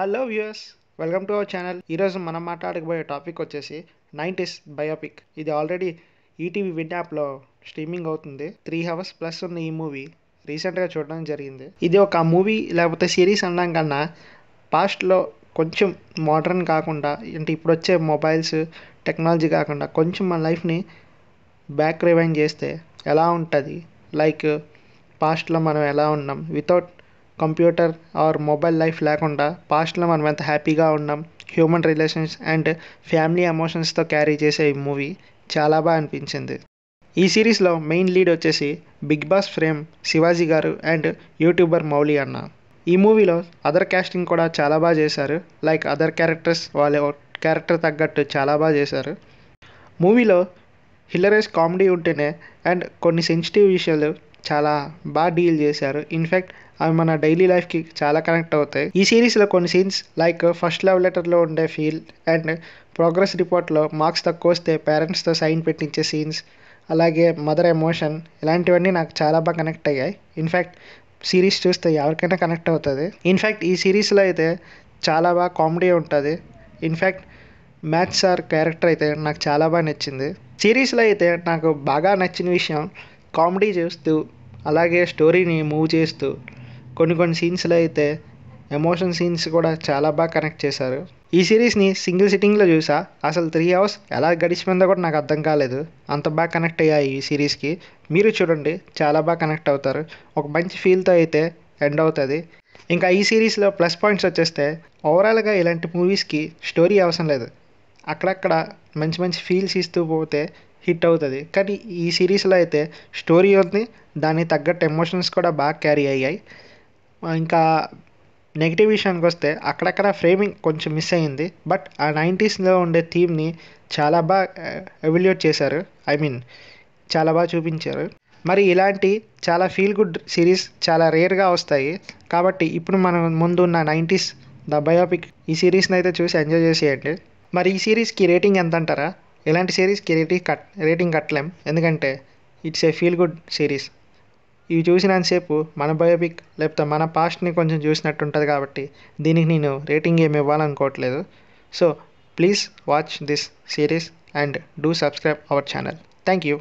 hello viewers welcome to our channel ఈరోజు మనం మాట్లాడకపోయే టాపిక్ వచ్చేసి నైంటీస్ బయోపిక్ ఇది ఆల్రెడీ ఈటీవీ విన్ యాప్లో స్ట్రీమింగ్ అవుతుంది త్రీ హవర్స్ ప్లస్ ఉన్న ఈ మూవీ రీసెంట్గా చూడడం జరిగింది ఇది ఒక మూవీ లేకపోతే సిరీస్ అనడం కన్నా పాస్ట్లో కొంచెం మోడర్న్ కాకుండా అంటే ఇప్పుడు వచ్చే మొబైల్స్ టెక్నాలజీ కాకుండా కొంచెం మన లైఫ్ని బ్యాక్ రివైండ్ చేస్తే ఎలా ఉంటుంది లైక్ పాస్ట్లో మనం ఎలా ఉన్నాం without computer or mobile life లేకుండా పాస్ట్లో మనం ఎంత హ్యాపీగా ఉన్నాం హ్యూమన్ రిలేషన్స్ అండ్ ఫ్యామిలీ ఎమోషన్స్తో క్యారీ చేసే ఈ మూవీ చాలా బాగా అనిపించింది ఈ సిరీస్లో మెయిన్ లీడ్ వచ్చేసి Bigg Boss fame Shivaji garu and YouTuber Mouli అన్న ఈ మూవీలో అదర్ క్యాస్టింగ్ కూడా చాలా బాగా చేశారు లైక్ అదర్ క్యారెక్టర్స్ వాళ్ళ క్యారెక్టర్ తగ్గట్టు చాలా బాగా చేశారు మూవీలో హిల్లరేస్ కామెడీ ఉంటేనే అండ్ కొన్ని సెన్సిటివ్ విషయాలు చాలా బాగా డీల్ చేశారు ఇన్ఫ్యాక్ట్ అవి మన డైలీ లైఫ్కి చాలా కనెక్ట్ అవుతాయి ఈ సిరీస్లో కొన్ని సీన్స్ లైక్ ఫస్ట్ లవ్ లెటర్లో ఉండే ఫీల్ అండ్ ప్రోగ్రెస్ రిపోర్ట్లో మార్క్స్ తక్కువ వస్తే పేరెంట్స్తో సైన్ పెట్టించే సీన్స్ అలాగే మదర్ ఎమోషన్ ఇలాంటివన్నీ నాకు చాలా బాగా కనెక్ట్ అయ్యాయి ఇన్ఫ్యాక్ట్ సిరీస్ చూస్తే ఎవరికైనా కనెక్ట్ అవుతుంది ఇన్ఫ్యాక్ట్ ఈ సిరీస్లో అయితే చాలా బాగా కామెడీ ఉంటుంది ఇన్ఫ్యాక్ట్ మ్యాథ్స్ సార్ క్యారెక్టర్ అయితే నాకు చాలా బాగా నచ్చింది సిరీస్లో అయితే నాకు బాగా నచ్చిన విషయం కామెడీ చేస్తూ అలాగే స్టోరీని మూవ్ చేస్తూ కొన్ని కొన్ని సీన్స్లో అయితే ఎమోషన్ సీన్స్ కూడా చాలా బాగా కనెక్ట్ చేశారు ఈ సిరీస్ని సింగిల్ సిట్టింగ్లో చూసా అసలు త్రీ అవర్స్ ఎలా గడిచిపోయిందో కూడా నాకు అర్థం కాలేదు అంత బాగా కనెక్ట్ అయ్యాయి ఈ సిరీస్కి మీరు చూడండి చాలా బాగా కనెక్ట్ అవుతారు ఒక మంచి ఫీల్తో అయితే ఎండ్ అవుతుంది ఇంకా ఈ సిరీస్లో ప్లస్ పాయింట్స్ వచ్చేస్తే ఓవరాల్గా ఇలాంటి మూవీస్కి స్టోరీ అవసరం లేదు అక్కడక్కడ మంచి మంచి ఫీల్స్ ఇస్తూ పోతే హిట్ అవుతుంది కానీ ఈ సిరీస్లో అయితే స్టోరీ ఉంది దానికి తగ్గట్టు ఎమోషన్స్ కూడా బాగా క్యారీ అయ్యాయి ఇంకా నెగిటివ్ విషయానికి వస్తే అక్కడక్కడ ఫ్రేమింగ్ కొంచెం మిస్ అయింది బట్ ఆ నైంటీస్లో ఉండే థీమ్ని చాలా బాగా ఎవల్యూట్ చేశారు ఐ మీన్ చాలా బాగా చూపించారు మరి ఇలాంటి చాలా ఫీల్ గుడ్ సిరీస్ చాలా రేర్గా వస్తాయి కాబట్టి ఇప్పుడు మనం ముందున్న నైంటీస్ ద బయోపిక్ ఈ సిరీస్ని అయితే చూసి ఎంజాయ్ చేసేయండి మరి ఈ సిరీస్కి రేటింగ్ ఎంత అంటారా ఇలాంటి సిరీస్కి రేటింగ్ కట్ రేటింగ్ కట్టలేం ఎందుకంటే it's a feel good series ఇవి చూసినంతసేపు మన బయోపిక్ లేకపోతే మన పాస్ట్ని కొంచెం చూసినట్టు ఉంటుంది కాబట్టి దీనికి నేను రేటింగ్ ఏమి ఇవ్వాలనుకోవట్లేదు so please watch this series and do subscribe our channel thank you